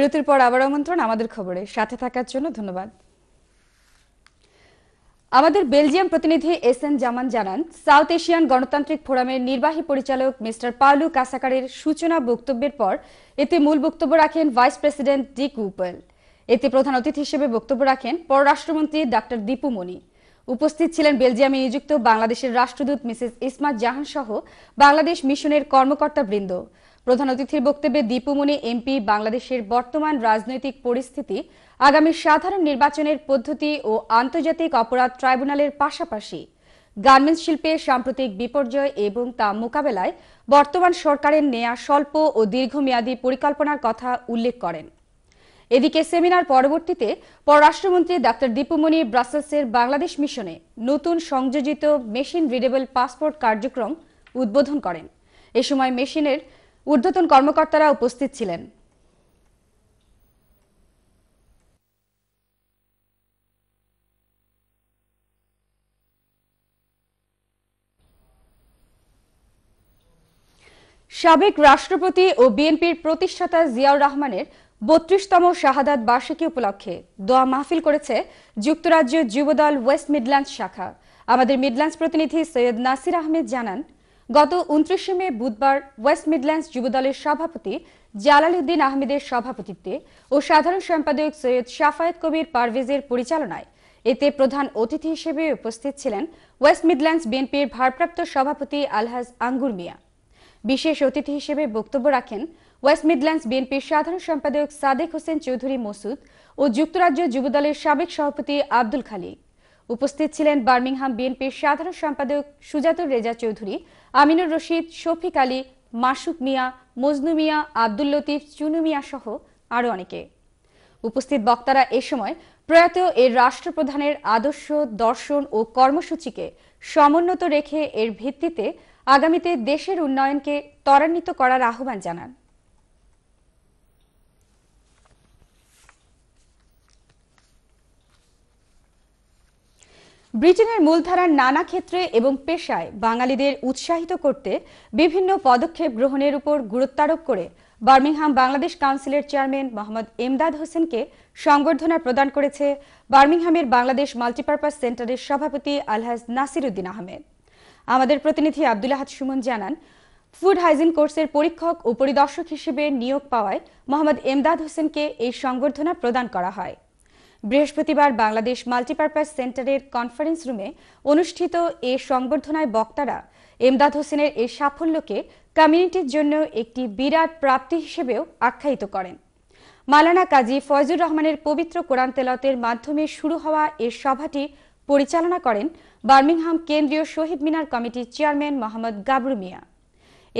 বিরতির পর আবার আমন্ত্রণ আমাদের খবরে সাথে থাকার জন্য ধন্যবাদ আমাদের বেলজিয়াম প্রতিনিধি এস এন জামান জানান সাউথ এশিয়ান গণতান্ত্রিক ফোরামের নির্বাহী পরিচালক মিস্টার পাউলু কাসাকারের সূচনা বক্তব্যের পর এতে মূল বক্তব্য রাখেন ভাইস প্রেসিডেন্ট ডি কুপল এতে প্রধান অতিথি হিসেবে বক্তব্য রাখেন পররাষ্ট্রমন্ত্রী ডাক্তার দীপু মনি উপস্থিত ছিলেন বেলজিয়ামে নিযুক্ত বাংলাদেশের রাষ্ট্রদূত মিসেস ইসমাত জাহান সহ বাংলাদেশ মিশনের কর্মকর্তাবৃন্দ প্রধান অতিথির বক্তব্যে দীপুমণি এমপি বাংলাদেশের বর্তমান রাজনৈতিক পরিস্থিতি আগামী সাধারণ নির্বাচনের পদ্ধতি ও আন্তর্জাতিক অপরাধ ট্রাইব্যুনালের পাশাপাশি গার্মেন্টস শিল্পে সাম্প্রতিক বিপর্যয় এবং তা মোকাবেলায় বর্তমান সরকারের নেয়া স্বল্প ও দীর্ঘমেয়াদী পরিকল্পনার কথা উল্লেখ করেন এদিকে সেমিনার পরবর্তীতে পররাষ্ট্রমন্ত্রী ডাক্তার দীপুমণি ব্রাসেলসের বাংলাদেশ মিশনে নতুন সংযোজিত মেশিন রিডেবল পাসপোর্ট কার্যক্রম উদ্বোধন করেন এ সময় মেশিনের ঊর্ধ্বতন কর্মকর্তারা উপস্থিত ছিলেন সাবেক রাষ্ট্রপতি ও বিএনপির প্রতিষ্ঠাতা জিয়াউর রহমানের বত্রিশতম শাহাদাত বার্ষিকী উপলক্ষে দোয়া মাহফিল করেছে যুক্তরাজ্য যুবদল ওয়েস্ট মিডল্যান্ডস শাখা আমাদের মিডল্যান্ডস প্রতিনিধি সৈয়দ নাসির আহমেদ জানান গত উনত্রিশে মে বুধবার ওয়েস্ট মিডল্যান্ডস যুবদলের সভাপতি জালাল উদ্দিন আহমেদের সভাপতিত্বে ও সাধারণ সম্পাদক সৈয়দ শাফায়ত কবির পারভেজের পরিচালনায় এতে প্রধান অতিথি হিসেবে উপস্থিত ছিলেন ওয়েস্ট মিডল্যান্ডস বিএনপির ভারপ্রাপ্ত সভাপতি আলহাজ আঙ্গুর মিয়া বিশেষ অতিথি হিসেবে বক্তব্য রাখেন ওয়েস্ট মিডল্যান্ডস বিএনপির সাধারণ সম্পাদক সাদেক হোসেন চৌধুরী মসুদ ও যুক্তরাজ্য যুবদলের সাবেক সভাপতি আব্দুল খালিক উপস্থিত ছিলেন বার্মিংহাম বিএনপির সাধারণ সম্পাদক সুজাতুর রেজা চৌধুরী আমিনুর রশিদ শফিক আলী মাসুক মিয়া মজনু মিয়া আব্দুল লতিফ চুনু মিয়া সহ আরও অনেকে উপস্থিত বক্তারা এ সময় প্রয়াত এর রাষ্ট্রপ্রধানের আদর্শ দর্শন ও কর্মসূচিকে সমুন্নত রেখে এর ভিত্তিতে আগামীতে দেশের উন্নয়নকে ত্বরান্বিত করার আহ্বান জানান ব্রিটেনের মূলধারার নানা ক্ষেত্রে এবং পেশায় বাঙালিদের উৎসাহিত করতে বিভিন্ন পদক্ষেপ গ্রহণের উপর গুরুত্বারোপ করে বার্মিংহাম বাংলাদেশ কাউন্সিলের চেয়ারম্যান মোহাম্মদ এমদাদ হোসেনকে সংবর্ধনা প্রদান করেছে বার্মিংহামের বাংলাদেশ মাল্টিপারপাস সেন্টারের সভাপতি আলহাজ নাসির উদ্দিন আহমেদ আমাদের প্রতিনিধি আবদুল্লাহাদ সুমন জানান ফুড হাইজিন কোর্সের পরীক্ষক ও পরিদর্শক হিসেবে নিয়োগ পাওয়ায় মোহাম্মদ এমদাদ হোসেনকে এই সংবর্ধনা প্রদান করা হয় বৃহস্পতিবার বাংলাদেশ মাল্টিপারপাস সেন্টারের কনফারেন্স রুমে অনুষ্ঠিত এ সংবর্ধনায় বক্তারা এমদাদ হোসেনের এই সাফল্যকে কমিউনিটির জন্য একটি বিরাট প্রাপ্তি হিসেবেও আখ্যায়িত করেন মালানা কাজী ফয়জুর রহমানের পবিত্র কোরআন তেলতের মাধ্যমে শুরু হওয়া এ সভাটি পরিচালনা করেন বার্মিংহাম কেন্দ্রীয় শহীদ মিনার কমিটির চেয়ারম্যান মোহাম্মদ গাবরু মিয়া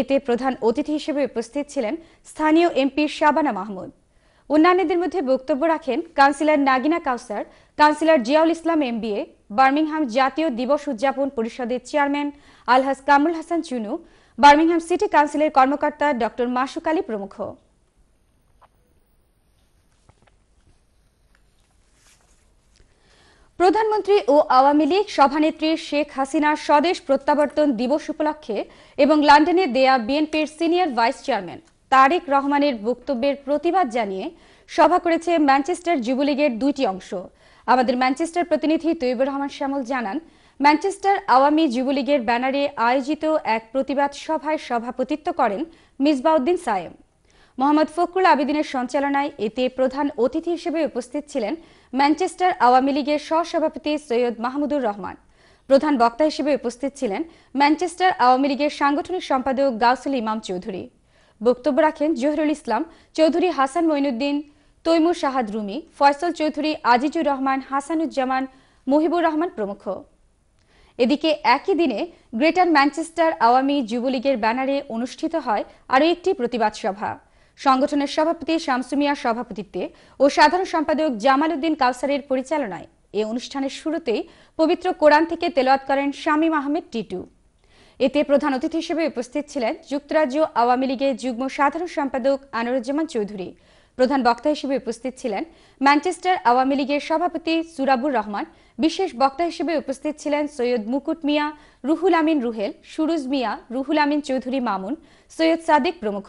এতে প্রধান অতিথি হিসেবে উপস্থিত ছিলেন স্থানীয় এমপি শাবানা মাহমুদ অন্যান্যদের মধ্যে বক্তব্য রাখেন councillor Nagina Kausar councillor Ziaul Islam MBA Birmingham জাতীয় দিবস উদযাপন পরিষদের chairman Alhaj Kamrul Hasan Chunu Birmingham city কাউন্সিলের কর্মকর্তা ডক্টর মাসুক আলী প্রমুখ প্রধানমন্ত্রী ও আওয়ামী লীগ সভানেত্রী শেখ হাসিনার স্বদেশ প্রত্যাবর্তন দিবস উপলক্ষে এবং লন্ডনে দেয়া বিএনপির সিনিয়র ভাইস চেয়ারম্যান তারেক রহমানের বক্তব্যের প্রতিবাদ জানিয়ে সভা করেছে ম্যানচেস্টার যুবলীগের দুইটি অংশ আমাদের ম্যানচেস্টার প্রতিনিধি তৈবুর রহমান শ্যামল জানান ম্যানচেস্টার আওয়ামী যুবলীগের ব্যানারে আয়োজিত এক প্রতিবাদ সভায় সভাপতিত্ব করেন মিসবাউদ্দিন সায়েম মোহাম্মদ ফখরুল আবেদিনের সঞ্চালনায় এতে প্রধান অতিথি হিসেবে উপস্থিত ছিলেন ম্যানচেস্টার আওয়ামী লীগের সহসভাপতি সৈয়দ মাহমুদুর রহমান প্রধান বক্তা হিসেবে উপস্থিত ছিলেন ম্যানচেস্টার আওয়ামী লীগের সাংগঠনিক সম্পাদক গাউসুল ইমাম চৌধুরী বক্তব্য রাখেন জহিরুল ইসলাম চৌধুরী হাসান মইনুদ্দিন তৈমুর শাহাদ রুমি ফয়সল চৌধুরী আজিজুর রহমান হাসানুজ্জামান মহিবুর রহমান প্রমুখ এদিকে একই দিনে গ্রেটার ম্যানচেস্টার আওয়ামী যুবলীগের ব্যানারে অনুষ্ঠিত হয় আরও একটি প্রতিবাদ সভা সংগঠনের সভাপতি শামসুমিয়ার সভাপতিত্বে ও সাধারণ সম্পাদক জামাল উদ্দিন কাউসারের পরিচালনায় এ অনুষ্ঠানের শুরুতেই পবিত্র কোরআন থেকে তেলাওয়াত করেন শামীম আহমেদ টিটু এতে প্রধান অতিথি হিসেবে উপস্থিত ছিলেন যুক্তরাজ্য আওয়ামী লীগের যুগ্ম সাধারণ সম্পাদক আনুরুজ্জামান চৌধুরী প্রধান বক্তা হিসেবে উপস্থিত ছিলেন ম্যানচেস্টার আওয়ামী লীগের সভাপতি সুরাবুর রহমান বিশেষ বক্তা হিসেবে উপস্থিত ছিলেন সৈয়দ মুকুট মিয়া রুহুল আমিন রুহেল সুরুজ মিয়া রুহুল আমিন চৌধুরী মামুন সৈয়দ সাদিক প্রমুখ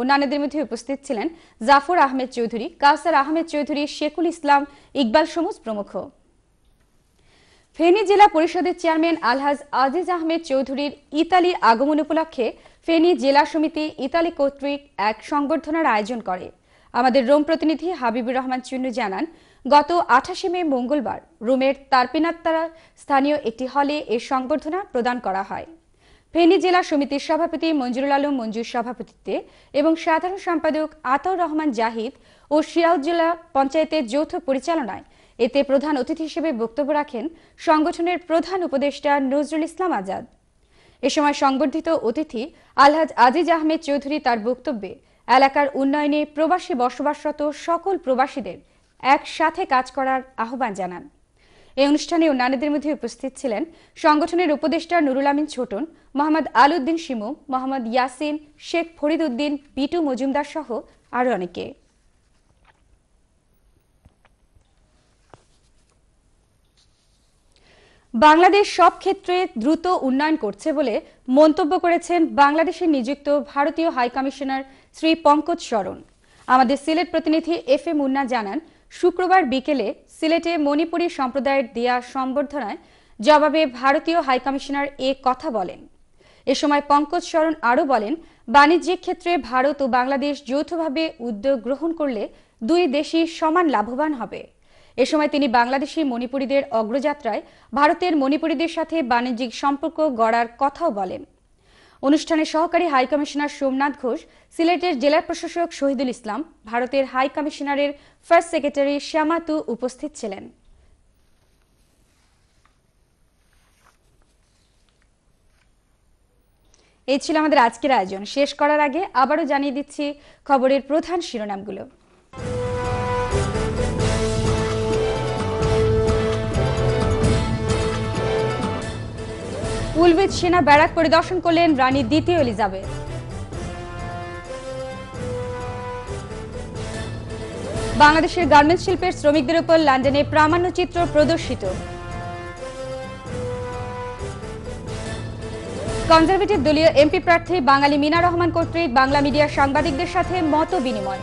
অন্যান্যদের মধ্যে উপস্থিত ছিলেন জাফর আহমেদ চৌধুরী কাউসার আহমেদ চৌধুরী শেখুল ইসলাম ইকবাল সমুজ প্রমুখ ফেনী জেলা পরিষদের চেয়ারম্যান আলহাজ আজিজ আহমেদ চৌধুরীর ইতালির আগমন উপলক্ষে ফেনী জেলা সমিতি ইতালি কর্তৃক এক সংবর্ধনার আয়োজন করে আমাদের রোম প্রতিনিধি হাবিবুর রহমান চুন্নু জানান গত আঠাশে মে মঙ্গলবার রোমের তারপিনাত্তারা স্থানীয় একটি হলে এ সংবর্ধনা প্রদান করা হয় ফেনী জেলা সমিতির সভাপতি মঞ্জুরুল আলম মঞ্জুর সভাপতিত্বে এবং সাধারণ সম্পাদক আতাউর রহমান জাহিদ ও জেলা পঞ্চায়েতের যৌথ পরিচালনায় এতে প্রধান অতিথি হিসেবে বক্তব্য রাখেন সংগঠনের প্রধান উপদেষ্টা নজরুল ইসলাম আজাদ এ সময় সংবর্ধিত অতিথি আলহাজ আজিজ আহমেদ চৌধুরী তার বক্তব্যে এলাকার উন্নয়নে প্রবাসী বসবাসরত সকল প্রবাসীদের একসাথে কাজ করার আহ্বান জানান এই অনুষ্ঠানে অন্যান্যদের মধ্যে উপস্থিত ছিলেন সংগঠনের উপদেষ্টা নুরুল আমিন ছোটন মোহাম্মদ আলুদ্দিন শিমু মোহাম্মদ ইয়াসিন শেখ ফরিদ উদ্দিন বিটু মজুমদার সহ আরও অনেকে বাংলাদেশ সব ক্ষেত্রে দ্রুত উন্নয়ন করছে বলে মন্তব্য করেছেন বাংলাদেশে নিযুক্ত ভারতীয় হাই কমিশনার শ্রী পঙ্কজ শরণ আমাদের সিলেট প্রতিনিধি এফ এ মুন্না জানান শুক্রবার বিকেলে সিলেটে মণিপুরী সম্প্রদায়ের দেয়া সম্বর্ধনায় জবাবে ভারতীয় হাই কমিশনার এ কথা বলেন এ সময় পঙ্কজ শরণ আরও বলেন বাণিজ্যিক ক্ষেত্রে ভারত ও বাংলাদেশ যৌথভাবে উদ্যোগ গ্রহণ করলে দুই দেশই সমান লাভবান হবে এ সময় তিনি বাংলাদেশি মণিপুরীদের অগ্রযাত্রায় ভারতের মণিপুরীদের সাথে বাণিজ্যিক সম্পর্ক গড়ার কথাও বলেন অনুষ্ঠানে সহকারী হাইকমিশনার সোমনাথ ঘোষ সিলেটের জেলা প্রশাসক শহীদুল ইসলাম ভারতের হাই কমিশনারের ফার্স্ট সেক্রেটারি শ্যামাতু উপস্থিত ছিলেন এই ছিল আমাদের আজকের আয়োজন শেষ করার আগে আবারও জানিয়ে দিচ্ছি খবরের প্রধান শিরোনামগুলো উলভিদ সেনা ব্যারাক পরিদর্শন করলেন রানী দ্বিতীয় এলিজাবেথ বাংলাদেশের গার্মেন্টস শিল্পের শ্রমিকদের উপর লন্ডনে প্রামাণ্য চিত্র প্রদর্শিত কনজারভেটিভ দলীয় এমপি প্রার্থী বাঙালি মিনা রহমান কর্তৃক বাংলা মিডিয়ার সাংবাদিকদের সাথে মত বিনিময়